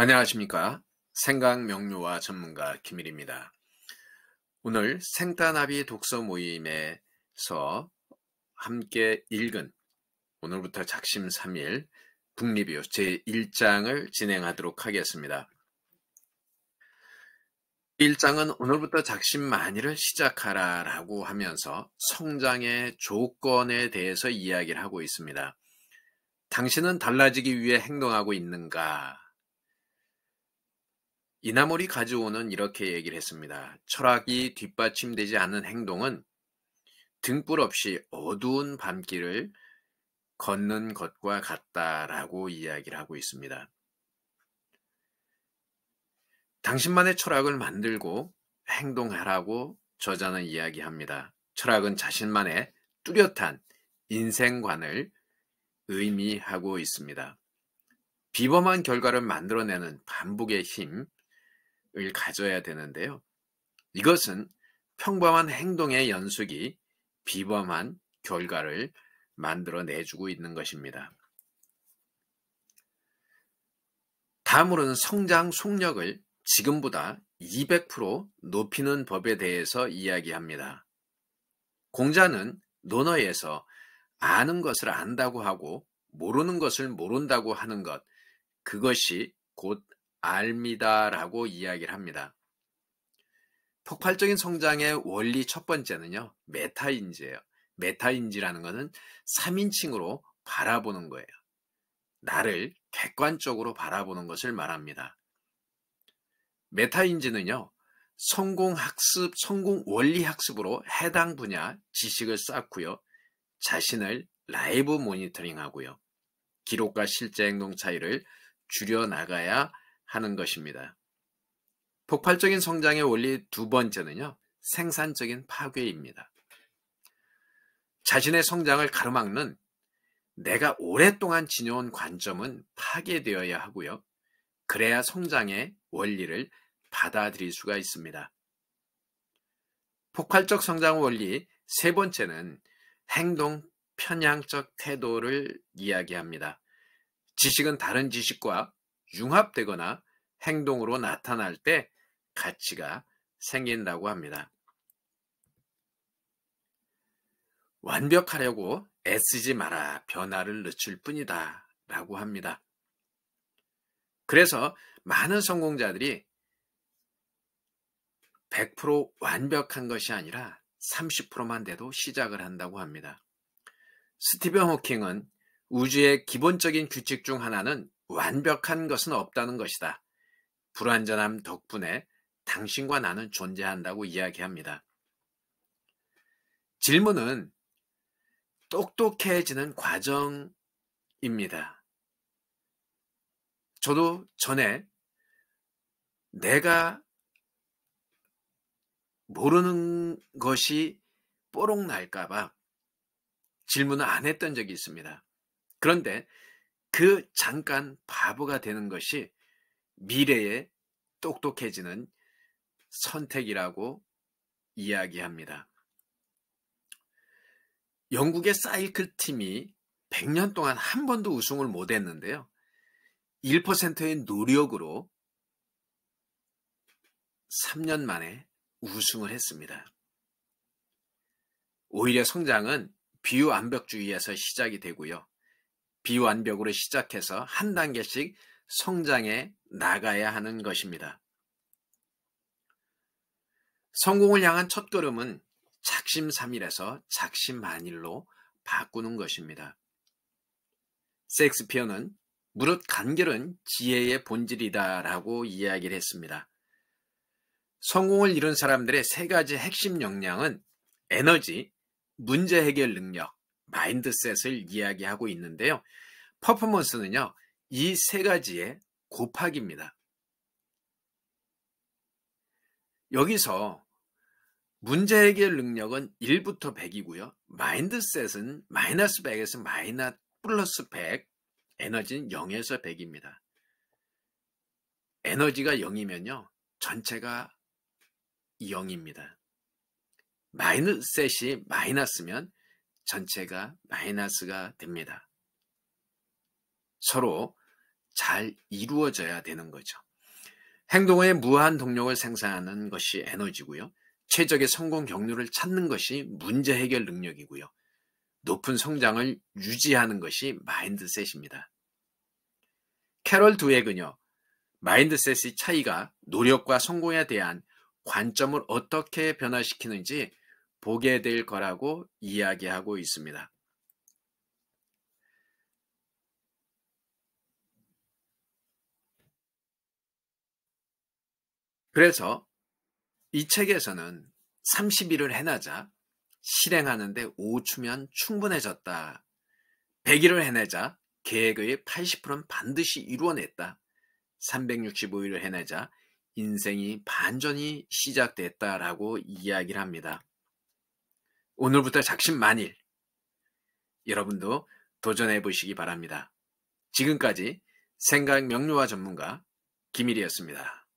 안녕하십니까. 생강 명료와 전문가 김일입니다. 오늘 생따나비 독서 모임에서 함께 읽은 오늘부터 작심 3일 북리뷰 제1장을 진행하도록 하겠습니다. 1장은 오늘부터 작심 만일을 시작하라 라고 하면서 성장의 조건에 대해서 이야기를 하고 있습니다. 당신은 달라지기 위해 행동하고 있는가 이나몰이 가져오는 이렇게 얘기를 했습니다. 철학이 뒷받침되지 않는 행동은 등불 없이 어두운 밤길을 걷는 것과 같다라고 이야기를 하고 있습니다. 당신만의 철학을 만들고 행동하라고 저자는 이야기합니다. 철학은 자신만의 뚜렷한 인생관을 의미하고 있습니다. 비범한 결과를 만들어내는 반복의 힘, 을 가져야 되는데요. 이것은 평범한 행동의 연속이 비범한 결과를 만들어내주고 있는 것입니다. 다음으로는 성장 속력을 지금보다 200% 높이는 법에 대해서 이야기합니다. 공자는 논어에서 아는 것을 안다고 하고 모르는 것을 모른다고 하는 것, 그것이 곧 알미다라고 이야기를 합니다. 폭발적인 성장의 원리 첫 번째는요. 메타인지예요. 메타인지라는 것은 3인칭으로 바라보는 거예요. 나를 객관적으로 바라보는 것을 말합니다. 메타인지는요. 성공 학습, 성공 원리 학습으로 해당 분야 지식을 쌓고요. 자신을 라이브 모니터링 하고요. 기록과 실제 행동 차이를 줄여나가야 하는 것입니다. 폭발적인 성장의 원리 두 번째는요, 생산적인 파괴입니다. 자신의 성장을 가로막는 내가 오랫동안 지녀온 관점은 파괴되어야 하고요. 그래야 성장의 원리를 받아들일 수가 있습니다. 폭발적 성장 원리 세 번째는 행동 편향적 태도를 이야기합니다. 지식은 다른 지식과 융합되거나 행동으로 나타날 때 가치가 생긴다고 합니다. 완벽하려고 애쓰지 마라. 변화를 늦출 뿐이다. 라고 합니다. 그래서 많은 성공자들이 100% 완벽한 것이 아니라 30%만 돼도 시작을 한다고 합니다. 스티븐 호킹은 우주의 기본적인 규칙 중 하나는 완벽한 것은 없다는 것이다. 불완전함 덕분에 당신과 나는 존재한다고 이야기합니다. 질문은 똑똑해지는 과정입니다. 저도 전에 내가 모르는 것이 뽀록 날까봐 질문을 안 했던 적이 있습니다. 그런데 그 잠깐 바보가 되는 것이 미래에 똑똑해지는 선택이라고 이야기합니다. 영국의 사이클 팀이 100년 동안 한 번도 우승을 못했는데요. 1%의 노력으로 3년 만에 우승을 했습니다. 오히려 성장은 비유암벽주의에서 시작이 되고요. 비완벽으로 시작해서 한 단계씩 성장해 나가야 하는 것입니다. 성공을 향한 첫걸음은 작심삼일에서 작심만일로 바꾸는 것입니다. 섹스피어는 무릇 간결은 지혜의 본질이다 라고 이야기를 했습니다. 성공을 이룬 사람들의 세 가지 핵심 역량은 에너지, 문제 해결 능력, 마인드셋을 이야기하고 있는데요. 퍼포먼스는요, 이 세 가지의 곱하기입니다. 여기서 문제 해결 능력은 1부터 100이고요. 마인드셋은 마이너스 100에서 마이너스 플러스 100, 에너지는 0에서 100입니다. 에너지가 0이면요. 전체가 0입니다. 마이너셋이 스 마이너스면 전체가 마이너스가 됩니다. 서로 잘 이루어져야 되는 거죠. 행동의 무한 동력을 생산하는 것이 에너지고요. 최적의 성공 경로를 찾는 것이 문제 해결 능력이고요. 높은 성장을 유지하는 것이 마인드셋입니다. 캐럴 두의 그녀, 마인드셋의 차이가 노력과 성공에 대한 관점을 어떻게 변화시키는지 보게 될 거라고 이야기하고 있습니다. 그래서 이 책에서는 30일을 해내자 실행하는데 5주면 충분해졌다. 100일을 해내자 계획의 80%는 반드시 이루어냈다. 365일을 해내자 인생이 반전이 시작됐다라고 이야기를 합니다. 오늘부터 작심 만일 여러분도 도전해 보시기 바랍니다. 지금까지 생각 명료화 전문가 김일이었습니다.